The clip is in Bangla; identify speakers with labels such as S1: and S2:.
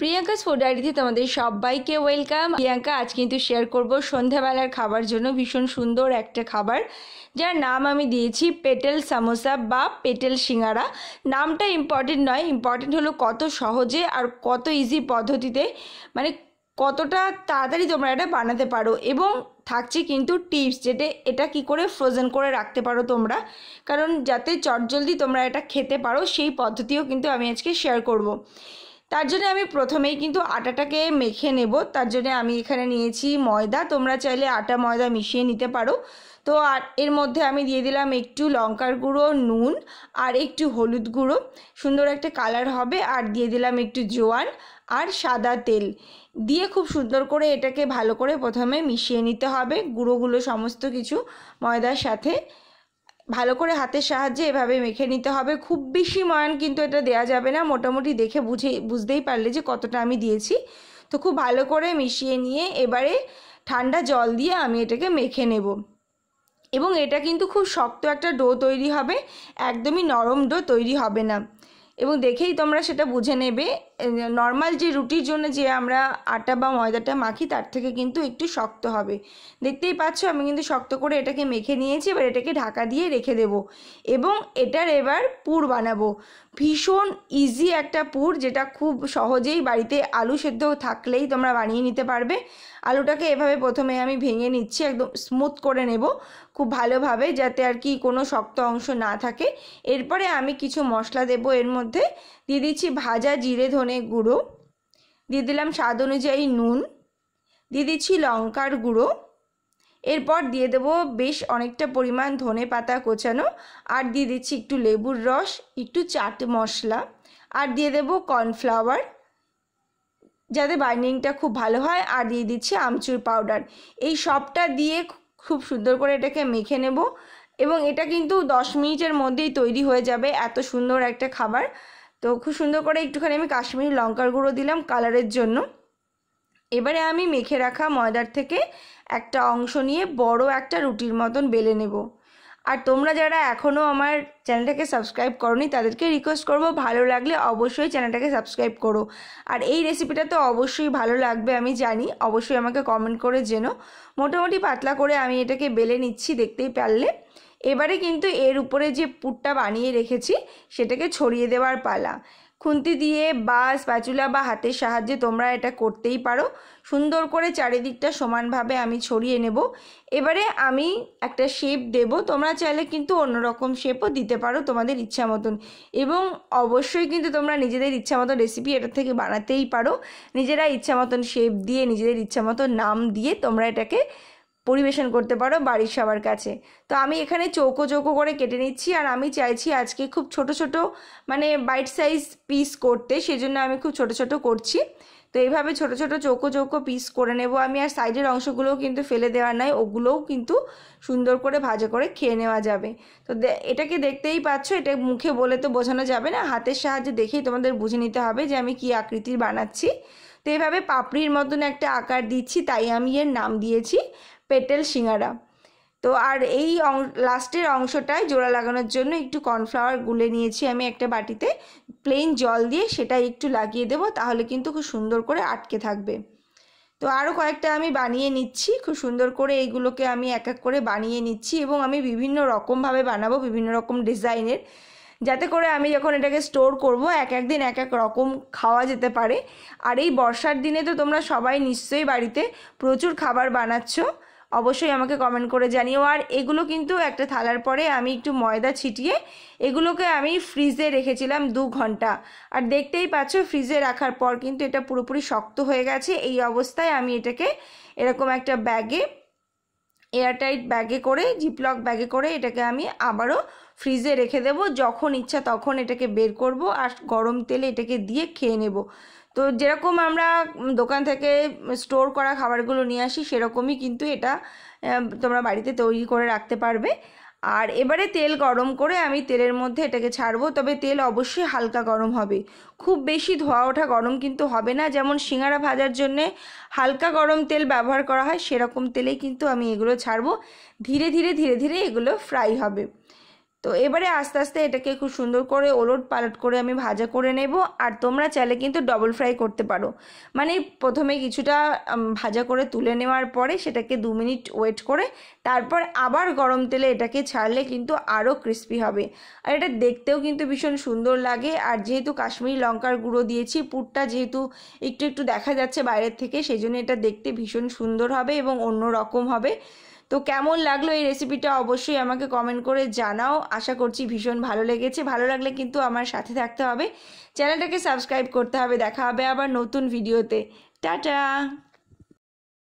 S1: প্রিয়াঙ্কা ফুড ডায়েরিতে তোমাদের সবাইকে ওয়েলকাম প্রিয়াঙ্কা আজ কিন্তু শেয়ার করব সন্ধ্যাবেলার খাবার জন্য ভীষণ সুন্দর একটা খাবার যার নাম আমি দিয়েছি পেটেল সামোসা বা পেটেল সিঙ্গারা নামটা ইম্পর্টেন্ট নয় ইম্পর্টেন্ট হলো কত সহজে আর কত ইজি পদ্ধতিতে মানে কতটা তাড়াতাড়ি তোমরা এটা বানাতে পারো এবং থাকছে কিন্তু টিপস যেটা এটা কি করে ফ্রোজেন করে রাখতে পারো তোমরা কারণ যাতে চটজলদি তোমরা এটা খেতে পারো সেই পদ্ধতিও কিন্তু আমি আজকে শেয়ার করব। তার জন্য আমি প্রথমেই কিন্তু আটাটাকে মেখে নেব তার জন্য আমি এখানে নিয়েছি ময়দা তোমরা চাইলে আটা ময়দা মিশিয়ে নিতে পারো তো আর এর মধ্যে আমি দিয়ে দিলাম একটু লঙ্কার গুঁড়ো নুন আর একটু হলুদ গুঁড়ো সুন্দর একটা কালার হবে আর দিয়ে দিলাম একটু জোয়ান আর সাদা তেল দিয়ে খুব সুন্দর করে এটাকে ভালো করে প্রথমে মিশিয়ে নিতে হবে গুঁড়োগুলো সমস্ত কিছু ময়দার সাথে ভালো করে হাতের সাহায্যে এভাবে মেখে নিতে হবে খুব বেশি ময়ান কিন্তু এটা দেয়া যাবে না মোটামুটি দেখে বুঝে বুঝতেই পারলে যে কতটা আমি দিয়েছি তো খুব ভালো করে মিশিয়ে নিয়ে এবারে ঠান্ডা জল দিয়ে আমি এটাকে মেখে নেব এবং এটা কিন্তু খুব শক্ত একটা ডো তৈরি হবে একদমই নরম ডো তৈরি হবে না এবং দেখেই তোমরা সেটা বুঝে নেবে নর্মাল যে রুটির জন্য যে আমরা আটা বা ময়দাটা মাখি তার থেকে কিন্তু একটু শক্ত হবে দেখতেই পাচ্ছ আমি কিন্তু শক্ত করে এটাকে মেখে নিয়েছি এবার এটাকে ঢাকা দিয়ে রেখে দেব এবং এটার এবার পুর বানাবো ভীষণ ইজি একটা পুর যেটা খুব সহজেই বাড়িতে আলু সেদ্ধ থাকলেই তোমরা বানিয়ে নিতে পারবে আলুটাকে এভাবে প্রথমে আমি ভেঙে নিচ্ছি একদম স্মুথ করে নেব খুব ভালোভাবে যাতে আর কি কোনো শক্ত অংশ না থাকে এরপরে আমি কিছু মশলা দেব এর মধ্যে দিয়ে দিচ্ছি ভাজা জিরে ধনে গুঁড়ো দিয়ে দিলাম স্বাদ অনুযায়ী নুন দিয়ে দিচ্ছি লঙ্কার গুঁড়ো এরপর দিয়ে দেবো বেশ অনেকটা পরিমাণ ধনে পাতা কোচানো আর দিয়ে দিচ্ছি একটু লেবুর রস একটু চাট মশলা আর দিয়ে দেবো কর্নফ্লাওয়ার যাতে বাইন্ডিংটা খুব ভালো হয় আর দিয়ে দিচ্ছি আমচুর পাউডার এই সবটা দিয়ে খুব সুন্দর করে এটাকে মেখে নেব এবং এটা কিন্তু দশ মিনিটের মধ্যেই তৈরি হয়ে যাবে এত সুন্দর একটা খাবার তো খুব সুন্দর করে একটুখানি আমি কাশ্মীরি লঙ্কার গুঁড়ো দিলাম কালারের জন্য এবারে আমি মেখে রাখা ময়দার থেকে একটা অংশ নিয়ে বড় একটা রুটির মতন বেলে নেবো আর তোমরা যারা এখনও আমার চ্যানেলটাকে সাবস্ক্রাইব করনি তাদেরকে রিকোয়েস্ট করবো ভালো লাগলে অবশ্যই চ্যানেলটাকে সাবস্ক্রাইব করো আর এই রেসিপিটা তো অবশ্যই ভালো লাগবে আমি জানি অবশ্যই আমাকে কমেন্ট করে জেনো মোটামুটি পাতলা করে আমি এটাকে বেলে নিচ্ছি দেখতেই পারলে এবারে কিন্তু এর উপরে যে পুটটা বানিয়ে রেখেছি সেটাকে ছড়িয়ে দেওয়ার পালা খুন্তি দিয়ে বা স্প্যাচুলা বা হাতের সাহায্যে তোমরা এটা করতেই পারো সুন্দর করে চারিদিকটা সমানভাবে আমি ছড়িয়ে নেব এবারে আমি একটা শেপ দেব তোমরা চাইলে কিন্তু অন্যরকম শেপও দিতে পারো তোমাদের ইচ্ছা মতন এবং অবশ্যই কিন্তু তোমরা নিজেদের ইচ্ছা মতো রেসিপি এটা থেকে বানাতেই পারো নিজেরা ইচ্ছা মতন শেপ দিয়ে নিজেদের ইচ্ছা মতো নাম দিয়ে তোমরা এটাকে পরিবেশন করতে পারো বাড়ির সবার কাছে তো আমি এখানে চৌকো চৌকো করে কেটে নিচ্ছি আর আমি চাইছি আজকে খুব ছোট ছোট মানে বাইট সাইজ পিস করতে সেজন্য আমি খুব ছোট ছোট করছি তো এইভাবে ছোট ছোট চৌকো চৌকো পিস করে নেব আমি আর সাইডের অংশগুলোও কিন্তু ফেলে দেওয়া নাই ওগুলোও কিন্তু সুন্দর করে ভাজা করে খেয়ে নেওয়া যাবে তো এটাকে দেখতেই পাচ্ছ এটা মুখে বলে তো বোঝানো যাবে না হাতের সাহায্যে দেখেই তোমাদের বুঝে নিতে হবে যে আমি কি আকৃতির বানাচ্ছি তো এইভাবে পাপড়ির মতন একটা আকার দিচ্ছি তাই আমি এর নাম দিয়েছি পেটেল শিঙারা তো আর এই লাস্টের অংশটায় জোড়া লাগানোর জন্য একটু কর্নফ্লাওয়ার গুলে নিয়েছি আমি একটা বাটিতে প্লেন জল দিয়ে সেটা একটু লাগিয়ে দেব তাহলে কিন্তু খুব সুন্দর করে আটকে থাকবে তো আরও কয়েকটা আমি বানিয়ে নিচ্ছি খুব সুন্দর করে এইগুলোকে আমি এক এক করে বানিয়ে নিচ্ছি এবং আমি বিভিন্ন রকমভাবে বানাবো বিভিন্ন রকম ডিজাইনের যাতে করে আমি যখন এটাকে স্টোর করব এক এক দিন এক এক রকম খাওয়া যেতে পারে আর এই বর্ষার দিনে তো তোমরা সবাই নিশ্চয়ই বাড়িতে প্রচুর খাবার বানাচ্ছ অবশ্যই আমাকে কমেন্ট করে জানিও আর এগুলো কিন্তু একটা থালার পরে আমি একটু ময়দা ছিটিয়ে এগুলোকে আমি ফ্রিজে রেখেছিলাম দু ঘন্টা আর দেখতেই পাচ্ছ ফ্রিজে রাখার পর কিন্তু এটা পুরোপুরি শক্ত হয়ে গেছে এই অবস্থায় আমি এটাকে এরকম একটা ব্যাগে এয়ারটাইট ব্যাগে করে জিপলক ব্যাগে করে এটাকে আমি আবারও ফ্রিজে রেখে দেব যখন ইচ্ছা তখন এটাকে বের করব আর গরম তেলে এটাকে দিয়ে খেয়ে নেব তো যেরকম আমরা দোকান থেকে স্টোর করা খাবারগুলো নিয়ে আসি সেরকমই কিন্তু এটা তোমরা বাড়িতে তৈরি করে রাখতে পারবে আর এবারে তেল গরম করে আমি তেলের মধ্যে এটাকে ছাড়বো তবে তেল অবশ্যই হালকা গরম হবে খুব বেশি ধোয়া ওঠা গরম কিন্তু হবে না যেমন সিঙ্গারা ভাজার জন্যে হালকা গরম তেল ব্যবহার করা হয় সেরকম তেলেই কিন্তু আমি এগুলো ছাড়বো ধীরে ধীরে ধীরে ধীরে এগুলো ফ্রাই হবে তো এবারে আস্তে আস্তে এটাকে খুব সুন্দর করে ওলট পালট করে আমি ভাজা করে নেব আর তোমরা চাইলে কিন্তু ডবল ফ্রাই করতে পারো মানে প্রথমে কিছুটা ভাজা করে তুলে নেওয়ার পরে সেটাকে দু মিনিট ওয়েট করে তারপর আবার গরম তেলে এটাকে ছাড়লে কিন্তু আরও ক্রিস্পি হবে আর এটা দেখতেও কিন্তু ভীষণ সুন্দর লাগে আর যেহেতু কাশ্মীরি লঙ্কার গুঁড়ো দিয়েছি পুরটা যেহেতু একটু একটু দেখা যাচ্ছে বাইরের থেকে সেই জন্য এটা দেখতে ভীষণ সুন্দর হবে এবং অন্য রকম হবে তো কেমন লাগলো এই রেসিপিটা অবশ্যই আমাকে কমেন্ট করে জানাও আশা করছি ভীষণ ভালো লেগেছে ভালো লাগলে কিন্তু আমার সাথে থাকতে হবে চ্যানেলটাকে সাবস্ক্রাইব করতে হবে দেখা হবে আবার নতুন ভিডিওতে টাটা